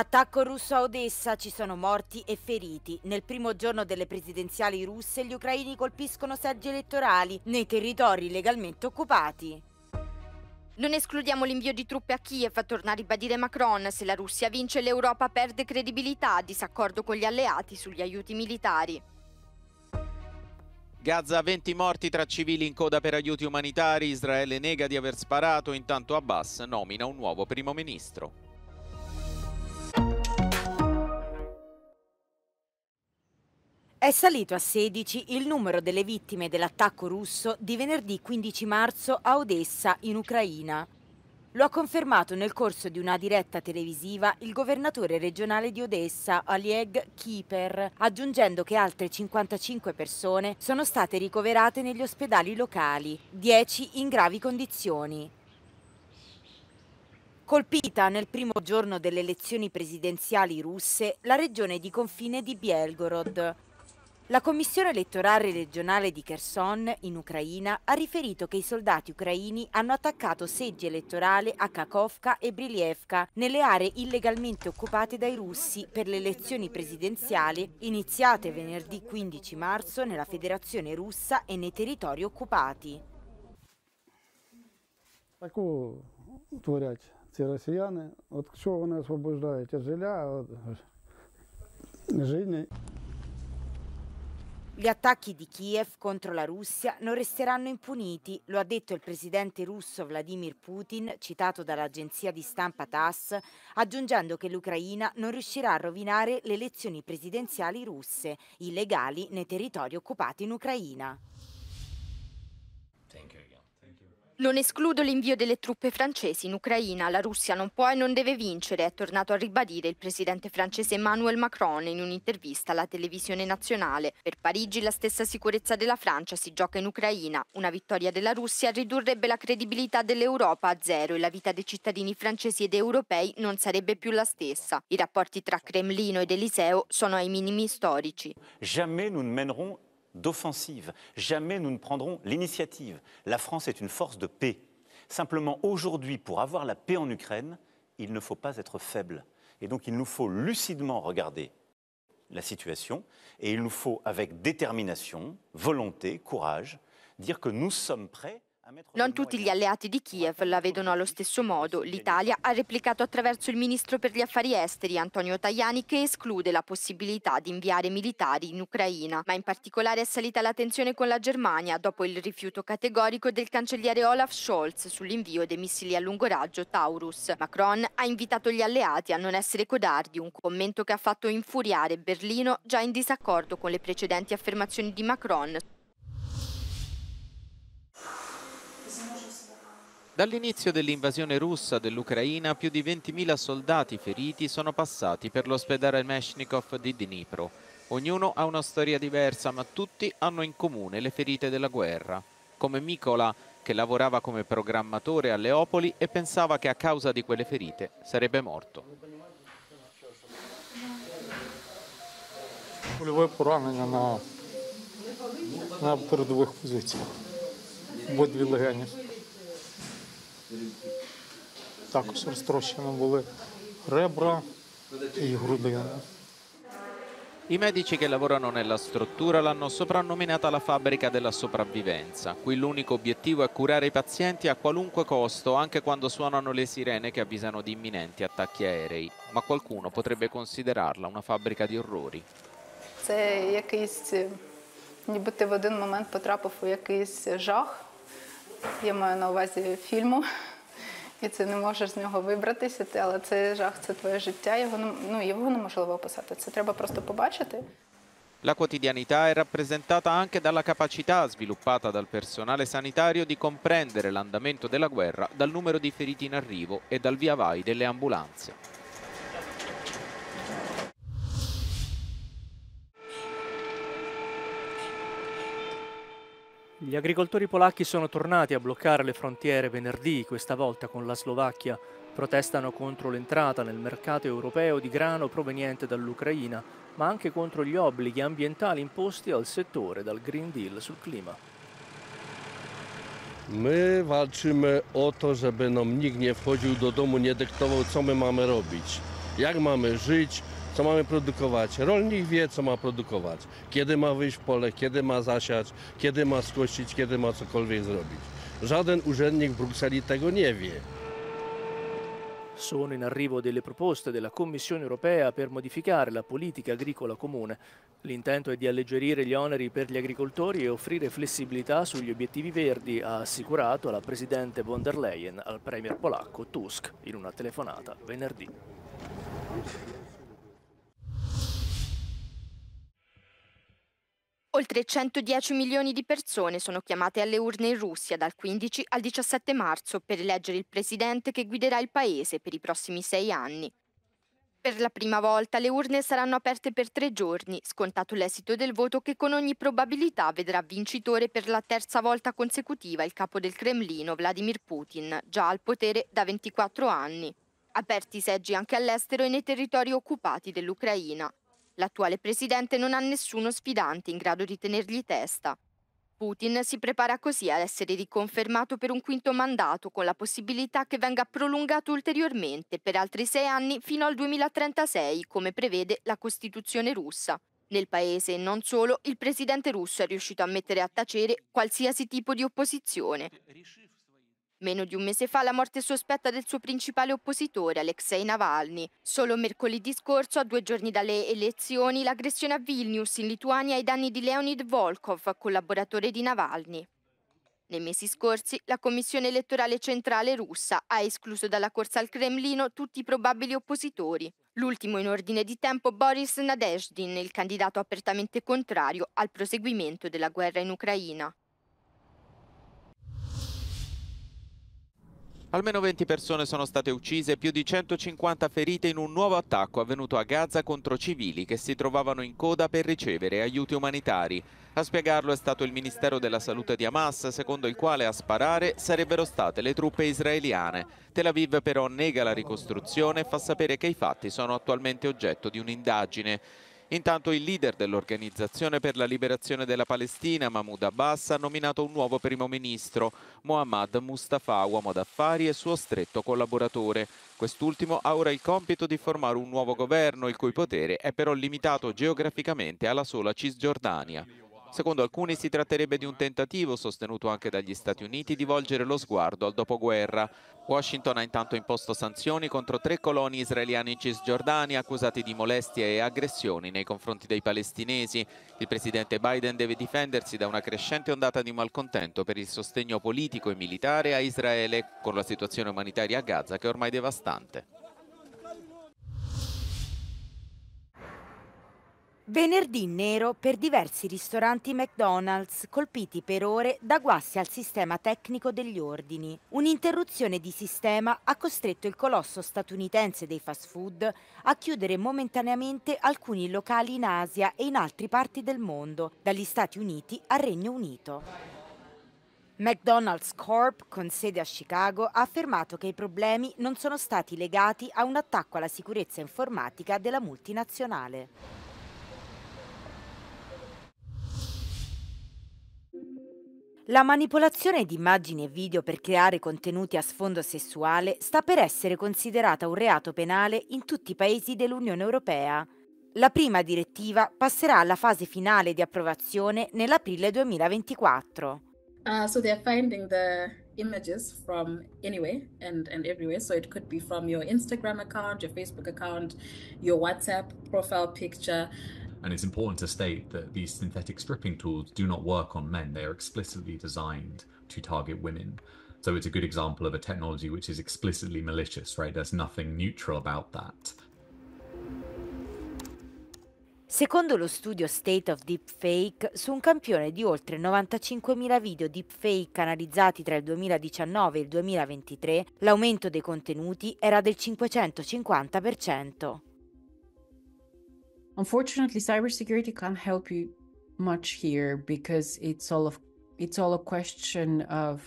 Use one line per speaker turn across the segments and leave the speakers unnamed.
Attacco russo a Odessa, ci sono morti e feriti. Nel primo giorno delle presidenziali russe gli ucraini colpiscono seggi elettorali nei territori legalmente occupati.
Non escludiamo l'invio di truppe a Kiev, torna a ribadire Macron. Se la Russia vince l'Europa perde credibilità, disaccordo con gli alleati sugli aiuti militari.
Gaza 20 morti tra civili in coda per aiuti umanitari, Israele nega di aver sparato, intanto Abbas nomina un nuovo primo ministro.
È salito a 16 il numero delle vittime dell'attacco russo di venerdì 15 marzo a Odessa, in Ucraina. Lo ha confermato nel corso di una diretta televisiva il governatore regionale di Odessa, Oleg Kiper, aggiungendo che altre 55 persone sono state ricoverate negli ospedali locali, 10 in gravi condizioni. Colpita nel primo giorno delle elezioni presidenziali russe la regione di confine di Belgorod, la Commissione elettorale regionale di Kherson, in Ucraina, ha riferito che i soldati ucraini hanno attaccato seggi elettorali a Kakovka e Brilievka, nelle aree illegalmente occupate dai russi per le elezioni presidenziali iniziate venerdì 15 marzo nella Federazione russa e nei territori occupati.
Такого творять ці росіяни. От що вони освобождають? Жиля, от, gli
attacchi di Kiev contro la Russia non resteranno impuniti, lo ha detto il presidente russo Vladimir Putin, citato dall'agenzia di stampa TASS, aggiungendo che l'Ucraina non riuscirà a rovinare le elezioni presidenziali russe, illegali nei territori
occupati in Ucraina. Non escludo l'invio delle truppe francesi in Ucraina, la Russia non può e non deve vincere, è tornato a ribadire il presidente francese Emmanuel Macron in un'intervista alla televisione nazionale. Per Parigi la stessa sicurezza della Francia si gioca in Ucraina, una vittoria della Russia ridurrebbe la credibilità dell'Europa a zero e la vita dei cittadini francesi ed europei non sarebbe più la stessa. I rapporti tra Cremlino ed Eliseo sono ai minimi storici.
Jamais nous ne mènerons d'offensive. Jamais nous ne prendrons l'initiative. La France est une force de paix. Simplement, aujourd'hui, pour avoir la paix en Ukraine, il ne faut pas être faible. Et donc, il nous faut lucidement regarder la situation et il nous faut, avec détermination, volonté, courage, dire que nous sommes prêts.
Non tutti gli alleati di Kiev la vedono allo stesso modo. L'Italia ha replicato attraverso il ministro per gli affari esteri Antonio Tajani che esclude la possibilità di inviare militari in Ucraina, ma in particolare è salita la tensione con la Germania dopo il rifiuto categorico del cancelliere Olaf Scholz sull'invio dei missili a lungo raggio Taurus. Macron ha invitato gli alleati a non essere codardi, un commento che ha fatto infuriare Berlino già in disaccordo con le precedenti affermazioni di Macron
Dall'inizio dell'invasione russa dell'Ucraina più di 20.000 soldati feriti sono passati per l'ospedale Meshnikov di Dnipro. Ognuno ha una storia diversa ma tutti hanno in comune le ferite della guerra. Come Mikola che lavorava come programmatore a Leopoli e pensava che a causa di quelle ferite sarebbe morto. Польове поранення на, на передових позиціях. Обидві легені. Також розтрощені були ребра і грудина. I medici che lavorano nella struttura l'hanno soprannominata la fabbrica della sopravvivenza. Qui l'unico obiettivo è curare i pazienti a qualunque costo, anche quando suonano le sirene che avvisano di imminenti attacchi aerei. Ma qualcuno potrebbe considerarla una fabbrica di orrori. Це якийсь,
нібито в один момент потрапив у якийсь жах, Я маю на увазі фільму, і ти не можеш з нього вибратися, але це жах, це твоє життя, його ну, його неможливо описати. Це треба просто побачити.
La quotidianità è rappresentata anche dalla capacità sviluppata dal personale sanitario di comprendere l'andamento della guerra dal numero di feriti in arrivo e dal via vai delle ambulanze. Gli agricoltori polacchi sono tornati a bloccare le frontiere venerdì, questa volta con la Slovacchia. Protestano contro l'entrata nel mercato europeo di grano proveniente dall'Ucraina, ma anche contro gli obblighi ambientali imposti al settore dal Green Deal sul clima.
My walczymy o to, żeby nam nikt nie wchodził do domu, nie dyktował, co my mamy robić, jak mamy żyć, co mamy produkować. Rolnik wie, co ma produkować, kiedy ma wyjść w pole, kiedy ma zasiać, kiedy ma skosić, kiedy ma cokolwiek zrobić. Żaden urzędnik w Brukseli tego nie wie.
Sono in arrivo delle proposte della Commissione europea per modificare la politica agricola comune. L'intento è di alleggerire gli oneri per gli agricoltori e offrire flessibilità sugli obiettivi verdi, ha assicurato la Presidente von der Leyen al Premier polacco Tusk in una telefonata venerdì.
Oltre 110 milioni di persone sono chiamate alle urne in Russia dal 15 al 17 marzo per eleggere il presidente che guiderà il paese per i prossimi sei anni. Per la prima volta le urne saranno aperte per tre giorni, scontato l'esito del voto che con ogni probabilità vedrà vincitore per la terza volta consecutiva il capo del Cremlino Vladimir Putin, già al potere da 24 anni. Aperti seggi anche all'estero e nei territori occupati dell'Ucraina. L'attuale presidente non ha nessuno sfidante in grado di tenergli testa. Putin si prepara così ad essere riconfermato per un quinto mandato, con la possibilità che venga prolungato ulteriormente per altri sei anni fino al 2036, come prevede la Costituzione russa. Nel paese e non solo, il presidente russo è riuscito a mettere a tacere qualsiasi tipo di opposizione. Meno di un mese fa la morte sospetta del suo principale oppositore, Alexei Navalny. Solo mercoledì scorso, a due giorni dalle elezioni, l'aggressione a Vilnius in Lituania ai danni di Leonid Volkov, collaboratore di Navalny. Nei mesi scorsi, la Commissione elettorale centrale russa ha escluso dalla corsa al Cremlino tutti i probabili oppositori. L'ultimo in ordine di tempo Boris Nadezhdin, il candidato apertamente contrario al proseguimento della guerra in Ucraina.
Almeno 20 persone sono state uccise e più di 150 ferite in un nuovo attacco avvenuto a Gaza contro civili che si trovavano in coda per ricevere aiuti umanitari. A spiegarlo è stato il Ministero della Salute di Hamas, secondo il quale a sparare sarebbero state le truppe israeliane. Tel Aviv però nega la ricostruzione e fa sapere che i fatti sono attualmente oggetto di un'indagine. Intanto il leader dell'Organizzazione per la Liberazione della Palestina, Mahmoud Abbas, ha nominato un nuovo primo ministro, Mohammad Mustafa, uomo d'affari e suo stretto collaboratore. Quest'ultimo ha ora il compito di formare un nuovo governo, il cui potere è però limitato geograficamente alla sola Cisgiordania. Secondo alcuni si tratterebbe di un tentativo, sostenuto anche dagli Stati Uniti, di volgere lo sguardo al dopoguerra. Washington ha intanto imposto sanzioni contro tre coloni israeliani in Cisgiordania accusati di molestie e aggressioni nei confronti dei palestinesi. Il presidente Biden deve difendersi da una crescente ondata di malcontento per il sostegno politico e militare a Israele con la situazione umanitaria a Gaza che è ormai devastante.
Venerdì nero per diversi ristoranti McDonald's colpiti per ore da guasti al sistema tecnico degli ordini. Un'interruzione di sistema ha costretto il colosso statunitense dei fast food a chiudere momentaneamente alcuni locali in Asia e in altre parti del mondo, dagli Stati Uniti al Regno Unito. McDonald's Corp, con sede a Chicago, ha affermato che i problemi non sono stati legati a un attacco alla sicurezza informatica della multinazionale. La manipolazione di immagini e video per creare contenuti a sfondo sessuale sta per essere considerata un reato penale in tutti i paesi dell'Unione Europea. La prima direttiva passerà alla fase finale di approvazione nell'aprile 2024.
Uh, so they're finding the images from anywhere and, and everywhere. So it could be from your Instagram account, your Facebook account, your WhatsApp profile picture,
And it's important to state that these synthetic stripping tools do not work on men, they are explicitly designed to target women. So it's a good example of a technology which is explicitly malicious, right? There's nothing neutral about that.
Secondo lo studio State of Deepfake, su un campione di oltre 95.000 video deepfake analizzati tra il 2019 e il 2023, l'aumento dei contenuti era del 550%. Unfortunately, cybersecurity can't help you much here because it's all of it's all a question of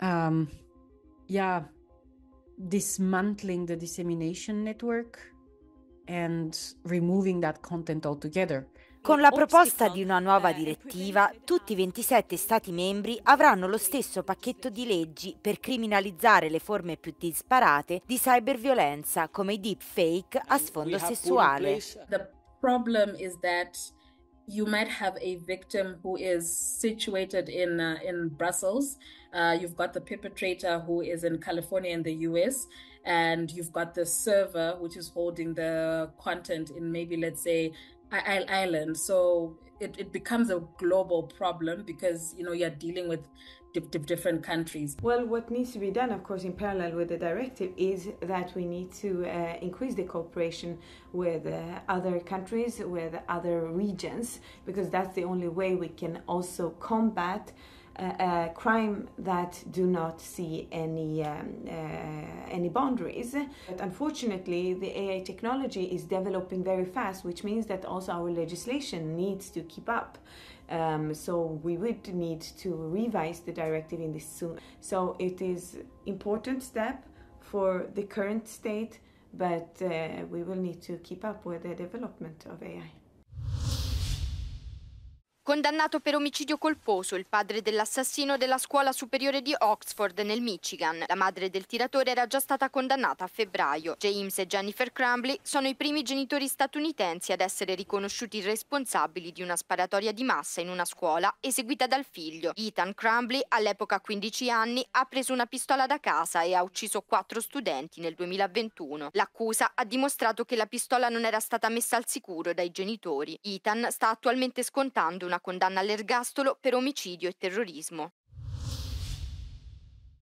um, yeah dismantling the dissemination network and removing that content altogether Con la oh, proposta di una nuova eh, direttiva, tutti i 27 Stati membri avranno lo stesso pacchetto di leggi per criminalizzare le forme più disparate di cyberviolenza, come i deepfake a sfondo sessuale.
The problem is that you might have a victim who is situated in uh, in Brussels. Uh, you've got the perpetrator who is in California in the US, and you've got the server which is holding the content in maybe let's say island. So it, it becomes a global problem because you know you're dealing with different countries. Well,
what needs to be done, of course, in parallel with the directive, is that we need to uh, increase the cooperation with uh, other countries, with other regions, because that's the only way we can also combat uh, crime that do not see any um, uh, any boundaries. But unfortunately, the AI technology is developing very fast, which means that also our legislation needs to keep up. Um, so we would need to revise the directive in this soon. So it is important step for the current state, but uh, we will need to keep up with the development of AI.
Condannato per omicidio colposo il padre dell'assassino della scuola superiore di Oxford nel Michigan. La madre del tiratore era già stata condannata a febbraio. James e Jennifer Crumbly sono i primi genitori statunitensi ad essere riconosciuti responsabili di una sparatoria di massa in una scuola eseguita dal figlio. Ethan Crumbly, all'epoca 15 anni, ha preso una pistola da casa e ha ucciso quattro studenti nel 2021. L'accusa ha dimostrato che la pistola non era stata messa al sicuro dai genitori. Ethan sta attualmente scontando una una condanna all'ergastolo per omicidio e terrorismo.